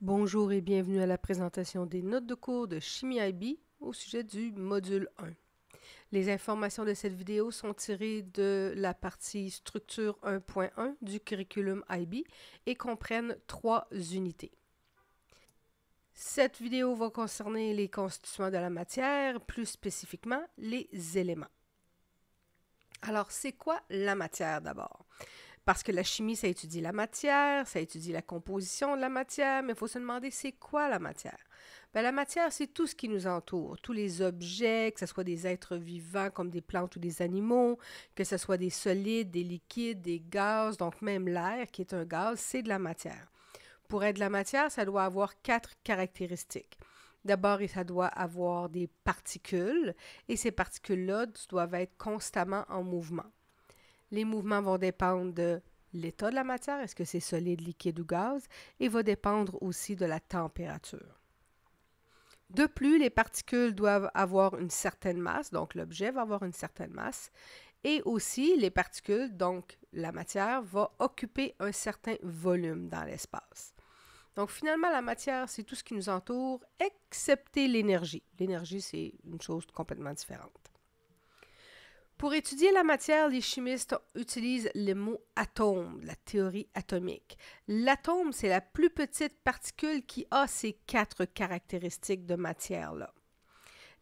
Bonjour et bienvenue à la présentation des notes de cours de Chimie IB au sujet du module 1. Les informations de cette vidéo sont tirées de la partie structure 1.1 du curriculum IB et comprennent trois unités. Cette vidéo va concerner les constituants de la matière, plus spécifiquement les éléments. Alors, c'est quoi la matière d'abord? Parce que la chimie, ça étudie la matière, ça étudie la composition de la matière, mais il faut se demander c'est quoi la matière. Ben, la matière, c'est tout ce qui nous entoure, tous les objets, que ce soit des êtres vivants comme des plantes ou des animaux, que ce soit des solides, des liquides, des gaz, donc même l'air qui est un gaz, c'est de la matière. Pour être de la matière, ça doit avoir quatre caractéristiques. D'abord, ça doit avoir des particules et ces particules-là doivent être constamment en mouvement. Les mouvements vont dépendre de l'état de la matière, est-ce que c'est solide, liquide ou gaz, et va dépendre aussi de la température. De plus, les particules doivent avoir une certaine masse, donc l'objet va avoir une certaine masse, et aussi les particules, donc la matière, va occuper un certain volume dans l'espace. Donc finalement, la matière, c'est tout ce qui nous entoure, excepté l'énergie. L'énergie, c'est une chose complètement différente. Pour étudier la matière, les chimistes utilisent le mot atome, la théorie atomique. L'atome, c'est la plus petite particule qui a ces quatre caractéristiques de matière-là.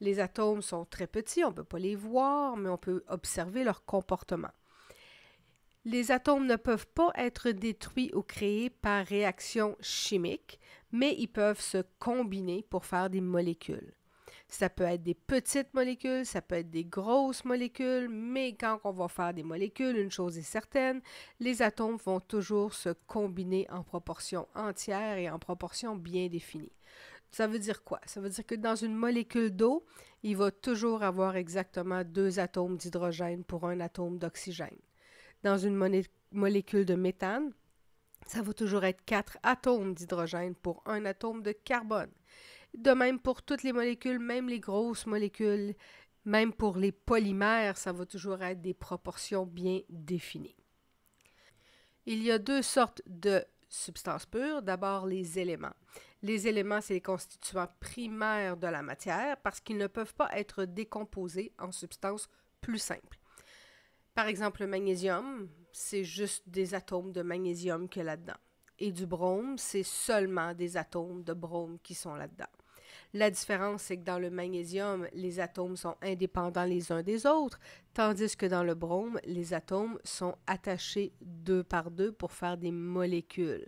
Les atomes sont très petits, on ne peut pas les voir, mais on peut observer leur comportement. Les atomes ne peuvent pas être détruits ou créés par réaction chimique, mais ils peuvent se combiner pour faire des molécules. Ça peut être des petites molécules, ça peut être des grosses molécules, mais quand on va faire des molécules, une chose est certaine, les atomes vont toujours se combiner en proportion entière et en proportion bien définie. Ça veut dire quoi? Ça veut dire que dans une molécule d'eau, il va toujours avoir exactement deux atomes d'hydrogène pour un atome d'oxygène. Dans une molécule de méthane, ça va toujours être quatre atomes d'hydrogène pour un atome de carbone. De même pour toutes les molécules, même les grosses molécules, même pour les polymères, ça va toujours être des proportions bien définies. Il y a deux sortes de substances pures. D'abord, les éléments. Les éléments, c'est les constituants primaires de la matière parce qu'ils ne peuvent pas être décomposés en substances plus simples. Par exemple, le magnésium, c'est juste des atomes de magnésium qu'il y a là-dedans et du brome, c'est seulement des atomes de brome qui sont là-dedans. La différence, c'est que dans le magnésium, les atomes sont indépendants les uns des autres, tandis que dans le brome, les atomes sont attachés deux par deux pour faire des molécules.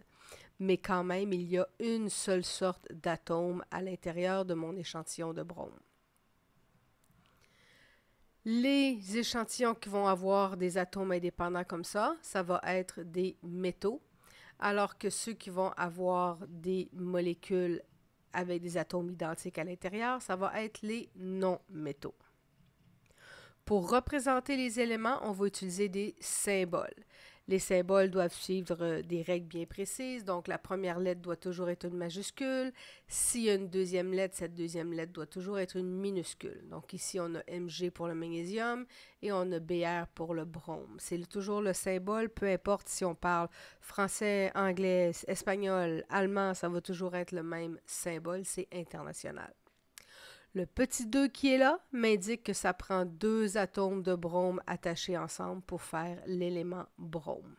Mais quand même, il y a une seule sorte d'atome à l'intérieur de mon échantillon de brome. Les échantillons qui vont avoir des atomes indépendants comme ça, ça va être des métaux, alors que ceux qui vont avoir des molécules avec des atomes identiques à l'intérieur, ça va être les non-métaux. Pour représenter les éléments, on va utiliser des symboles. Les symboles doivent suivre euh, des règles bien précises, donc la première lettre doit toujours être une majuscule. S'il y a une deuxième lettre, cette deuxième lettre doit toujours être une minuscule. Donc ici, on a Mg pour le magnésium et on a Br pour le brome. C'est toujours le symbole, peu importe si on parle français, anglais, espagnol, allemand, ça va toujours être le même symbole, c'est international. Le petit 2 qui est là m'indique que ça prend deux atomes de brome attachés ensemble pour faire l'élément brome.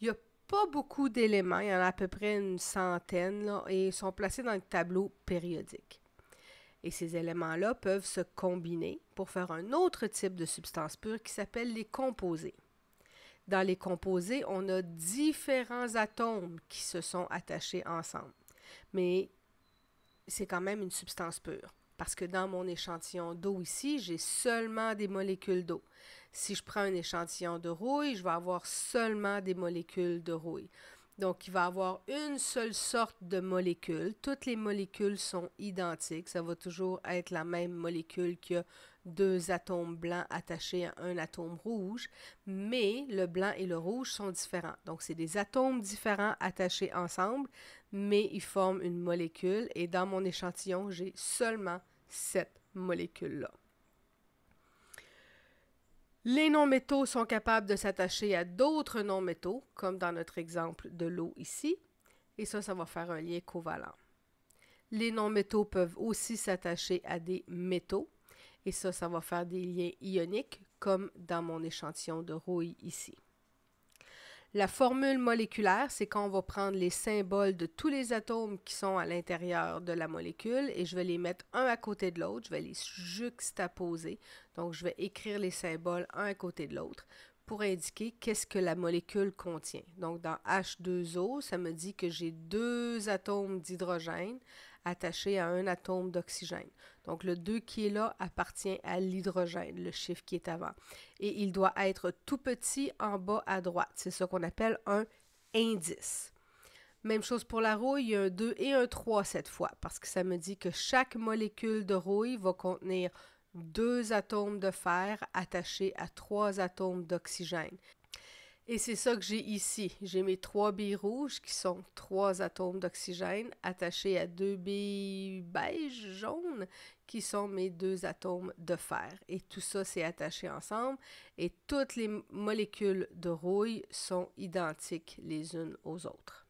Il n'y a pas beaucoup d'éléments, il y en a à peu près une centaine, et ils sont placés dans le tableau périodique. Et ces éléments-là peuvent se combiner pour faire un autre type de substance pure qui s'appelle les composés. Dans les composés, on a différents atomes qui se sont attachés ensemble. Mais c'est quand même une substance pure. Parce que dans mon échantillon d'eau ici, j'ai seulement des molécules d'eau. Si je prends un échantillon de rouille, je vais avoir seulement des molécules de rouille. Donc, il va avoir une seule sorte de molécule. Toutes les molécules sont identiques. Ça va toujours être la même molécule qu'il y a deux atomes blancs attachés à un atome rouge, mais le blanc et le rouge sont différents. Donc, c'est des atomes différents attachés ensemble, mais ils forment une molécule. Et dans mon échantillon, j'ai seulement cette molécule-là. Les non-métaux sont capables de s'attacher à d'autres non-métaux, comme dans notre exemple de l'eau ici, et ça, ça va faire un lien covalent. Les non-métaux peuvent aussi s'attacher à des métaux, et ça, ça va faire des liens ioniques, comme dans mon échantillon de rouille ici. La formule moléculaire, c'est quand va prendre les symboles de tous les atomes qui sont à l'intérieur de la molécule et je vais les mettre un à côté de l'autre, je vais les juxtaposer. Donc, je vais écrire les symboles un à côté de l'autre pour indiquer qu'est-ce que la molécule contient. Donc, dans H2O, ça me dit que j'ai deux atomes d'hydrogène attachés à un atome d'oxygène. Donc, le 2 qui est là appartient à l'hydrogène, le chiffre qui est avant. Et il doit être tout petit en bas à droite. C'est ce qu'on appelle un indice. Même chose pour la rouille, il y a un 2 et un 3 cette fois, parce que ça me dit que chaque molécule de rouille va contenir deux atomes de fer attachés à trois atomes d'oxygène. Et c'est ça que j'ai ici. J'ai mes trois billes rouges qui sont trois atomes d'oxygène attachés à deux billes beige jaunes, qui sont mes deux atomes de fer. Et tout ça, c'est attaché ensemble et toutes les molécules de rouille sont identiques les unes aux autres.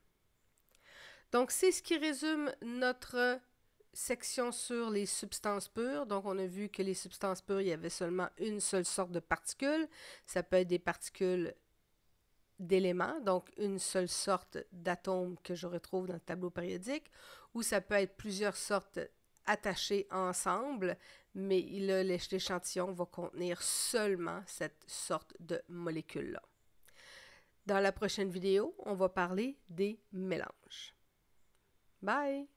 Donc, c'est ce qui résume notre section sur les substances pures. Donc, on a vu que les substances pures, il y avait seulement une seule sorte de particules. Ça peut être des particules d'éléments, donc une seule sorte d'atomes que je retrouve dans le tableau périodique, ou ça peut être plusieurs sortes attachées ensemble, mais l'échantillon va contenir seulement cette sorte de molécule-là. Dans la prochaine vidéo, on va parler des mélanges. Bye!